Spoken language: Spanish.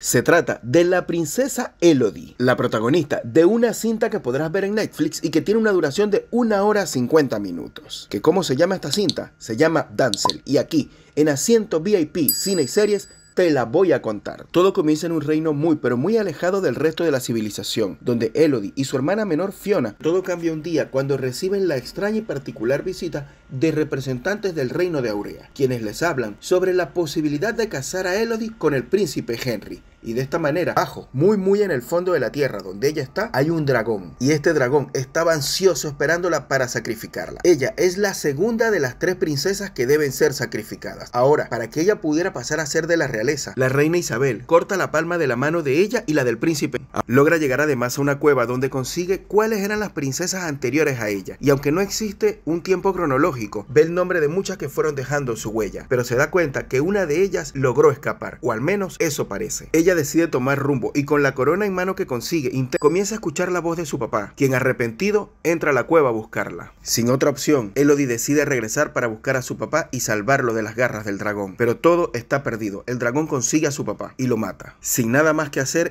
Se trata de la princesa Elodie, la protagonista de una cinta que podrás ver en Netflix y que tiene una duración de 1 hora 50 minutos. ¿Que ¿Cómo se llama esta cinta? Se llama Dancel y aquí, en Asiento VIP, Cine y Series, te la voy a contar. Todo comienza en un reino muy pero muy alejado del resto de la civilización, donde Elodie y su hermana menor Fiona, todo cambia un día cuando reciben la extraña y particular visita de representantes del reino de Aurea, quienes les hablan sobre la posibilidad de casar a Elodie con el príncipe Henry, y de esta manera, bajo, muy muy en el fondo de la tierra donde ella está, hay un dragón y este dragón estaba ansioso esperándola para sacrificarla. Ella es la segunda de las tres princesas que deben ser sacrificadas. Ahora, para que ella pudiera pasar a ser de la realeza, la reina Isabel corta la palma de la mano de ella y la del príncipe. Ah, logra llegar además a una cueva donde consigue cuáles eran las princesas anteriores a ella. Y aunque no existe un tiempo cronológico, ve el nombre de muchas que fueron dejando su huella, pero se da cuenta que una de ellas logró escapar, o al menos eso parece. Ella decide tomar rumbo y con la corona en mano que consigue, comienza a escuchar la voz de su papá, quien arrepentido entra a la cueva a buscarla. Sin otra opción, Elodie decide regresar para buscar a su papá y salvarlo de las garras del dragón. Pero todo está perdido. El dragón consigue a su papá y lo mata. Sin nada más que hacer,